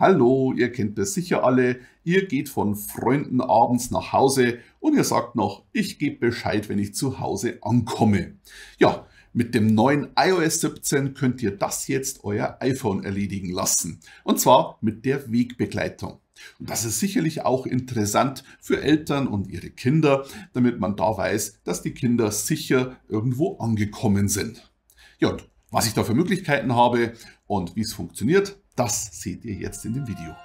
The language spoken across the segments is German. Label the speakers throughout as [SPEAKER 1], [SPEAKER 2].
[SPEAKER 1] Hallo, ihr kennt das sicher alle. Ihr geht von Freunden abends nach Hause und ihr sagt noch, ich gebe Bescheid, wenn ich zu Hause ankomme. Ja, mit dem neuen iOS 17 könnt ihr das jetzt euer iPhone erledigen lassen. Und zwar mit der Wegbegleitung. Und das ist sicherlich auch interessant für Eltern und ihre Kinder, damit man da weiß, dass die Kinder sicher irgendwo angekommen sind. Ja, und was ich da für Möglichkeiten habe und wie es funktioniert, das seht ihr jetzt in dem Video.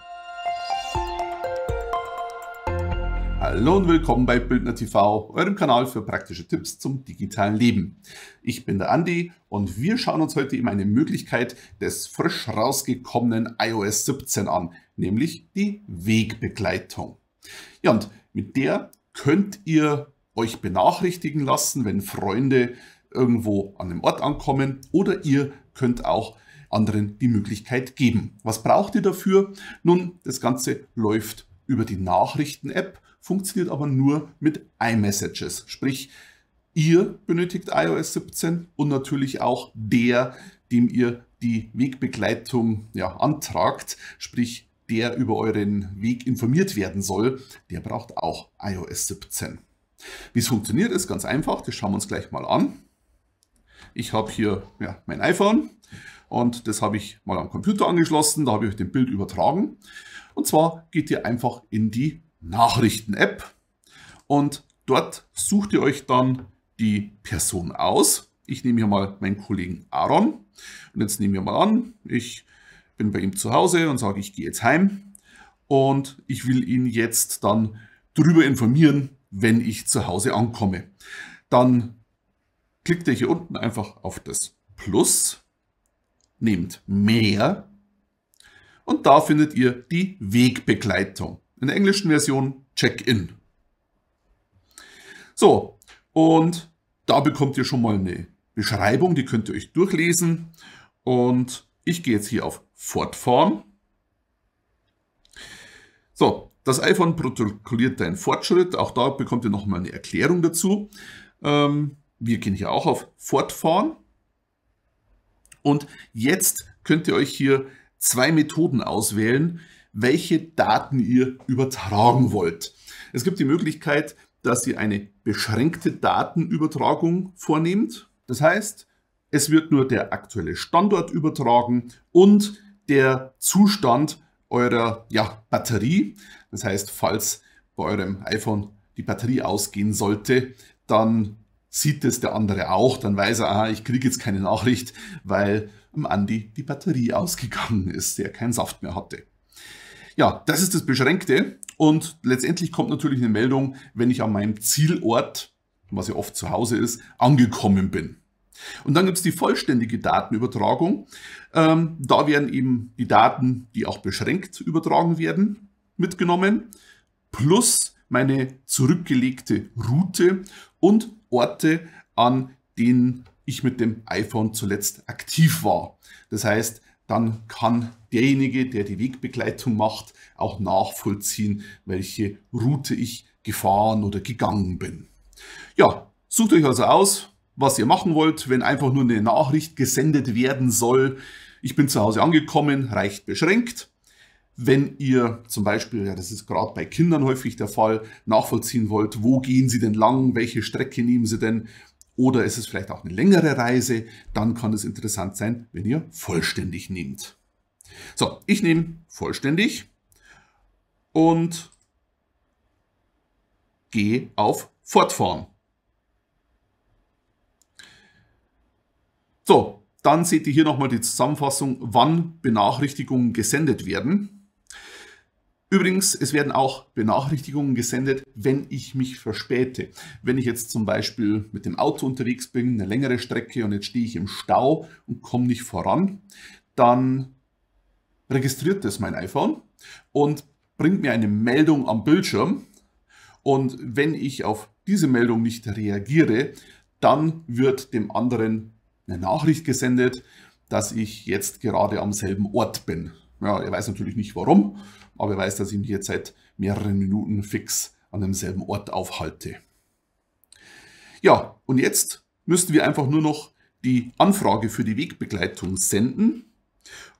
[SPEAKER 1] Hallo und willkommen bei Bildner TV, eurem Kanal für praktische Tipps zum digitalen Leben. Ich bin der Andi und wir schauen uns heute eben eine Möglichkeit des frisch rausgekommenen iOS 17 an, nämlich die Wegbegleitung. Ja, und mit der könnt ihr euch benachrichtigen lassen, wenn Freunde irgendwo an einem Ort ankommen oder ihr könnt auch anderen die Möglichkeit geben. Was braucht ihr dafür? Nun, das Ganze läuft über die Nachrichten-App, funktioniert aber nur mit iMessages. Sprich, ihr benötigt iOS 17 und natürlich auch der, dem ihr die Wegbegleitung ja, antragt, sprich der über euren Weg informiert werden soll, der braucht auch iOS 17. Wie es funktioniert, ist ganz einfach, das schauen wir uns gleich mal an. Ich habe hier ja, mein iPhone und das habe ich mal am Computer angeschlossen. Da habe ich euch den Bild übertragen. Und zwar geht ihr einfach in die Nachrichten-App und dort sucht ihr euch dann die Person aus. Ich nehme hier mal meinen Kollegen Aaron und jetzt nehmen wir mal an, ich bin bei ihm zu Hause und sage, ich gehe jetzt heim und ich will ihn jetzt dann darüber informieren, wenn ich zu Hause ankomme. Dann klickt ihr hier unten einfach auf das Plus, nehmt mehr und da findet ihr die Wegbegleitung. In der englischen Version Check-in. So, und da bekommt ihr schon mal eine Beschreibung, die könnt ihr euch durchlesen. Und ich gehe jetzt hier auf Fortfahren. So, das iPhone protokolliert deinen Fortschritt. Auch da bekommt ihr nochmal eine Erklärung dazu. Ähm, wir gehen hier auch auf Fortfahren. Und jetzt könnt ihr euch hier zwei Methoden auswählen, welche Daten ihr übertragen wollt. Es gibt die Möglichkeit, dass ihr eine beschränkte Datenübertragung vornehmt. Das heißt, es wird nur der aktuelle Standort übertragen und der Zustand eurer ja, Batterie. Das heißt, falls bei eurem iPhone die Batterie ausgehen sollte, dann sieht es der andere auch, dann weiß er, aha, ich kriege jetzt keine Nachricht, weil am Andi die Batterie ausgegangen ist, der keinen Saft mehr hatte. Ja, das ist das Beschränkte und letztendlich kommt natürlich eine Meldung, wenn ich an meinem Zielort, was ja oft zu Hause ist, angekommen bin. Und dann gibt es die vollständige Datenübertragung. Ähm, da werden eben die Daten, die auch beschränkt übertragen werden, mitgenommen, plus meine zurückgelegte Route und Orte, an denen ich mit dem iPhone zuletzt aktiv war. Das heißt, dann kann derjenige, der die Wegbegleitung macht, auch nachvollziehen, welche Route ich gefahren oder gegangen bin. Ja, sucht euch also aus, was ihr machen wollt, wenn einfach nur eine Nachricht gesendet werden soll. Ich bin zu Hause angekommen, reicht beschränkt wenn ihr zum Beispiel, ja, das ist gerade bei Kindern häufig der Fall, nachvollziehen wollt, wo gehen sie denn lang, welche Strecke nehmen sie denn, oder ist es vielleicht auch eine längere Reise, dann kann es interessant sein, wenn ihr vollständig nehmt. So, ich nehme vollständig und gehe auf Fortfahren. So, dann seht ihr hier nochmal die Zusammenfassung, wann Benachrichtigungen gesendet werden. Übrigens, es werden auch Benachrichtigungen gesendet, wenn ich mich verspäte. Wenn ich jetzt zum Beispiel mit dem Auto unterwegs bin, eine längere Strecke und jetzt stehe ich im Stau und komme nicht voran, dann registriert das mein iPhone und bringt mir eine Meldung am Bildschirm. Und wenn ich auf diese Meldung nicht reagiere, dann wird dem anderen eine Nachricht gesendet, dass ich jetzt gerade am selben Ort bin. Ja, er weiß natürlich nicht warum, aber er weiß, dass ich mich jetzt seit mehreren Minuten fix an demselben Ort aufhalte. Ja, und jetzt müssten wir einfach nur noch die Anfrage für die Wegbegleitung senden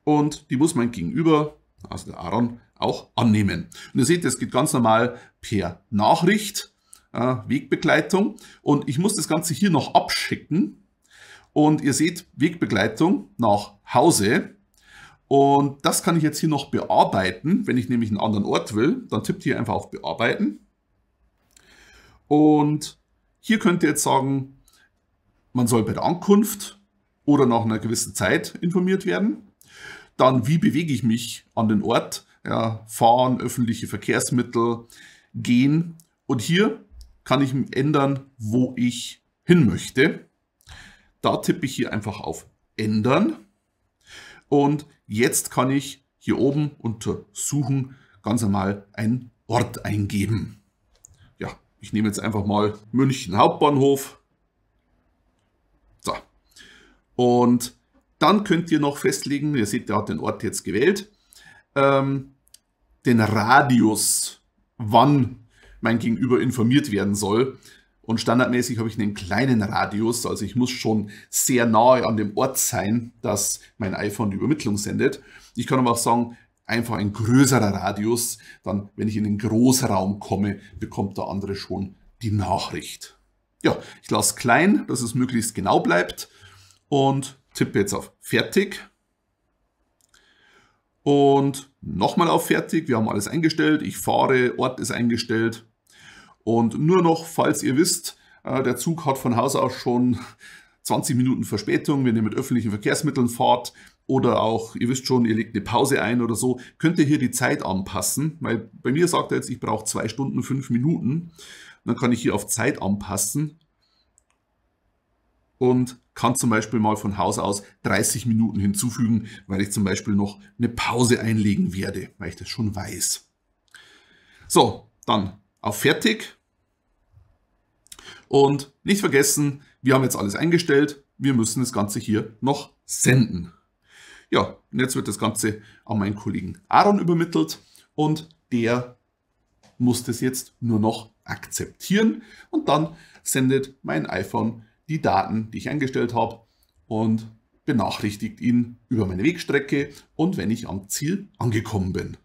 [SPEAKER 1] und die muss mein Gegenüber, also der Aaron, auch annehmen. Und ihr seht, das geht ganz normal per Nachricht, äh, Wegbegleitung und ich muss das Ganze hier noch abschicken und ihr seht Wegbegleitung nach Hause und das kann ich jetzt hier noch bearbeiten. Wenn ich nämlich einen anderen Ort will, dann tippt ihr einfach auf Bearbeiten. Und hier könnt ihr jetzt sagen, man soll bei der Ankunft oder nach einer gewissen Zeit informiert werden. Dann, wie bewege ich mich an den Ort? Ja, fahren, öffentliche Verkehrsmittel, gehen. Und hier kann ich ändern, wo ich hin möchte. Da tippe ich hier einfach auf Ändern. Und jetzt kann ich hier oben unter Suchen ganz einmal einen Ort eingeben. Ja, ich nehme jetzt einfach mal München Hauptbahnhof. So. Und dann könnt ihr noch festlegen, ihr seht, der hat den Ort jetzt gewählt, ähm, den Radius, wann mein Gegenüber informiert werden soll. Und standardmäßig habe ich einen kleinen Radius, also ich muss schon sehr nahe an dem Ort sein, dass mein iPhone die Übermittlung sendet. Ich kann aber auch sagen, einfach ein größerer Radius, dann wenn ich in den Großraum komme, bekommt der andere schon die Nachricht. Ja, ich lasse klein, dass es möglichst genau bleibt und tippe jetzt auf Fertig. Und nochmal auf Fertig, wir haben alles eingestellt, ich fahre, Ort ist eingestellt, und nur noch, falls ihr wisst, äh, der Zug hat von Haus aus schon 20 Minuten Verspätung, wenn ihr mit öffentlichen Verkehrsmitteln fahrt oder auch, ihr wisst schon, ihr legt eine Pause ein oder so, könnt ihr hier die Zeit anpassen, weil bei mir sagt er jetzt, ich brauche 2 Stunden 5 Minuten. Dann kann ich hier auf Zeit anpassen und kann zum Beispiel mal von Haus aus 30 Minuten hinzufügen, weil ich zum Beispiel noch eine Pause einlegen werde, weil ich das schon weiß. So, dann auf Fertig. Und nicht vergessen, wir haben jetzt alles eingestellt. Wir müssen das Ganze hier noch senden. Ja, und jetzt wird das Ganze an meinen Kollegen Aaron übermittelt und der muss das jetzt nur noch akzeptieren und dann sendet mein iPhone die Daten, die ich eingestellt habe und benachrichtigt ihn über meine Wegstrecke und wenn ich am Ziel angekommen bin.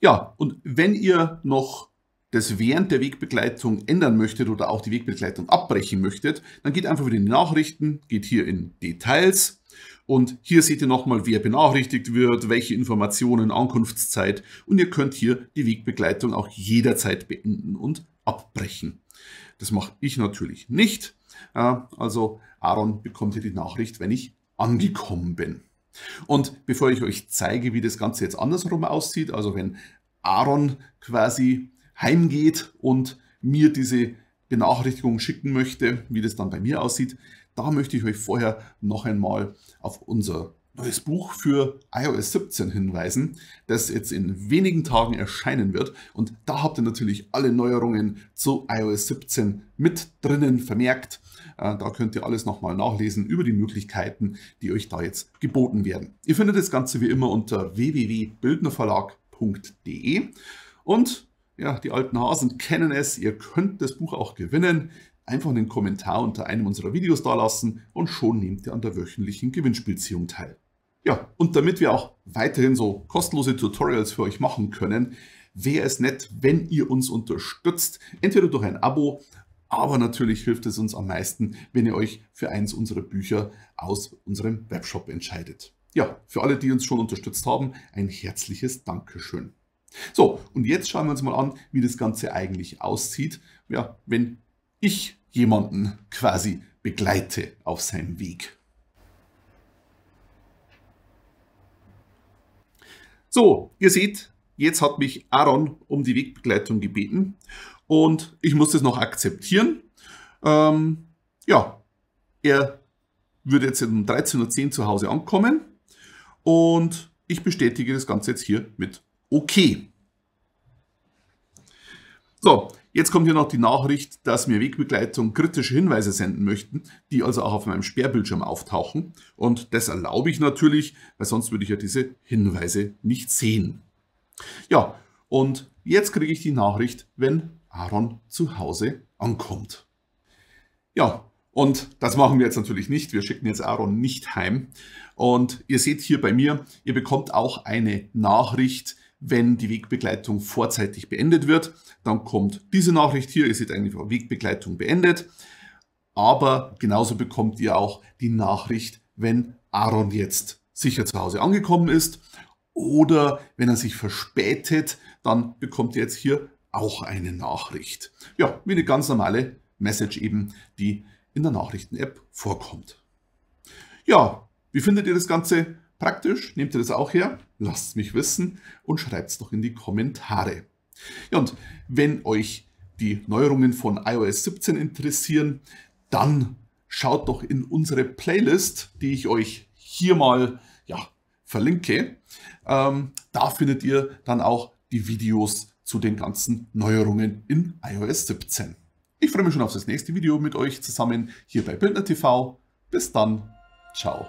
[SPEAKER 1] Ja, und wenn ihr noch das während der Wegbegleitung ändern möchtet oder auch die Wegbegleitung abbrechen möchtet, dann geht einfach wieder in die Nachrichten, geht hier in Details und hier seht ihr nochmal, wer benachrichtigt wird, welche Informationen, Ankunftszeit und ihr könnt hier die Wegbegleitung auch jederzeit beenden und abbrechen. Das mache ich natürlich nicht. Äh, also Aaron bekommt hier die Nachricht, wenn ich angekommen bin. Und bevor ich euch zeige, wie das Ganze jetzt andersrum aussieht, also wenn Aaron quasi heimgeht und mir diese Benachrichtigung schicken möchte, wie das dann bei mir aussieht, da möchte ich euch vorher noch einmal auf unser neues Buch für iOS 17 hinweisen, das jetzt in wenigen Tagen erscheinen wird. Und da habt ihr natürlich alle Neuerungen zu iOS 17 mit drinnen vermerkt. Äh, da könnt ihr alles nochmal nachlesen über die Möglichkeiten, die euch da jetzt geboten werden. Ihr findet das Ganze wie immer unter www.bildnerverlag.de und ja, die alten Hasen kennen es. Ihr könnt das Buch auch gewinnen. Einfach einen Kommentar unter einem unserer Videos dalassen und schon nehmt ihr an der wöchentlichen Gewinnspielziehung teil. Ja, und damit wir auch weiterhin so kostenlose Tutorials für euch machen können, wäre es nett, wenn ihr uns unterstützt. Entweder durch ein Abo, aber natürlich hilft es uns am meisten, wenn ihr euch für eins unserer Bücher aus unserem Webshop entscheidet. Ja, für alle, die uns schon unterstützt haben, ein herzliches Dankeschön. So, und jetzt schauen wir uns mal an, wie das Ganze eigentlich aussieht, ja, wenn ich jemanden quasi begleite auf seinem Weg. So, ihr seht, jetzt hat mich Aaron um die Wegbegleitung gebeten und ich muss das noch akzeptieren. Ähm, ja, er würde jetzt um 13.10 Uhr zu Hause ankommen und ich bestätige das Ganze jetzt hier mit okay. So, jetzt kommt hier noch die Nachricht, dass mir Wegbegleitung kritische Hinweise senden möchten, die also auch auf meinem Sperrbildschirm auftauchen. Und das erlaube ich natürlich, weil sonst würde ich ja diese Hinweise nicht sehen. Ja, und jetzt kriege ich die Nachricht, wenn Aaron zu Hause ankommt. Ja, und das machen wir jetzt natürlich nicht. Wir schicken jetzt Aaron nicht heim. Und ihr seht hier bei mir, ihr bekommt auch eine Nachricht, wenn die Wegbegleitung vorzeitig beendet wird, dann kommt diese Nachricht hier, ihr seht eigentlich, Wegbegleitung beendet. Aber genauso bekommt ihr auch die Nachricht, wenn Aaron jetzt sicher zu Hause angekommen ist oder wenn er sich verspätet, dann bekommt ihr jetzt hier auch eine Nachricht. Ja, wie eine ganz normale Message eben, die in der Nachrichten-App vorkommt. Ja, wie findet ihr das Ganze? Praktisch, nehmt ihr das auch her, lasst es mich wissen und schreibt es doch in die Kommentare. Ja, und wenn euch die Neuerungen von iOS 17 interessieren, dann schaut doch in unsere Playlist, die ich euch hier mal ja, verlinke. Ähm, da findet ihr dann auch die Videos zu den ganzen Neuerungen in iOS 17. Ich freue mich schon auf das nächste Video mit euch zusammen hier bei Bildner TV. Bis dann. Ciao.